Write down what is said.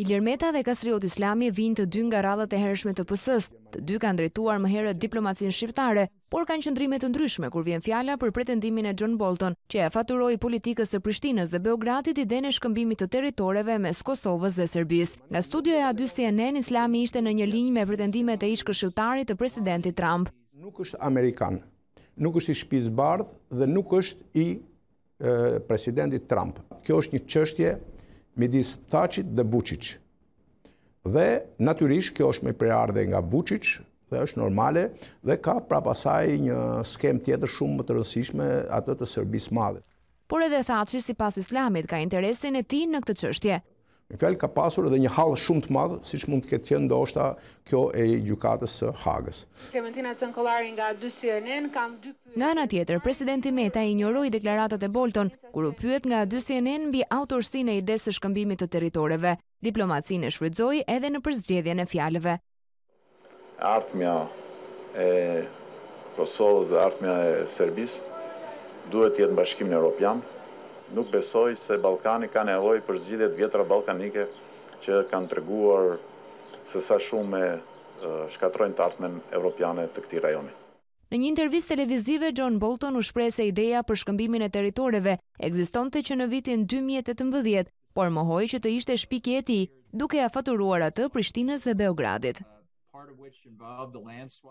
Ilir Meta dhe Kastriot Islami vinë të dy nga radhët e hershme të pësës, të dy kanë drejtuar më herët diplomacin shqiptare, por kanë qëndrime të ndryshme kur vjen fjala për pretendimin e John Bolton, që e faturoi politikës së Prishtinës dhe Beogradit i dene shkëmbimit të teritoreve mes Kosovës dhe Serbis. Nga studio e A2 CNN, Islami ishte në një linjë me pretendimet e ishë këshiltarit të presidenti Trump. Nuk është Amerikan, nuk është i shpiz bardhë dhe nuk është i presidentit Trump. Kjo është një qështje midis Thaçit dhe Vucic. Dhe natyrisht kjo është më preardhe nga Vucic, dhe është normale dhe ka prapasaj një skem tjetër shumë më të rëndësishme atë të Serbisë madhe. Por edhe Thaçi sipas Islamit ka interesin e tij në këtë çështje. Në fjallë ka pasur edhe një halë shumë të madhë, si që mund të këtë tjenë, do është kjo e gjukatës hagës. Nga nga tjetër, presidenti Meta i njëroj deklaratat e Bolton, kur u pyet nga 2 CNN bi autorsin e ides së shkëmbimit të teritoreve. Diplomacin e shfrydzoj edhe në përzgjedhje në fjallëve. Artëmja e Kosovës dhe artëmja e Serbisë duhet jetë në bashkim në Europianë, nuk besoj se Balkani ka nevoj për zgjidjet vjetra balkanike që kanë të se sa shume shkatrojnë të artmen evropiane të këti rajoni. Në një intervjist televizive, John Bolton u shprej se ideja për shkëmbimin e teritoreve egzistonte që në vitin 2018, por më hoj që të ishte shpikjeti duke a faturuar atë Prishtinës dhe Beogradit. Uh,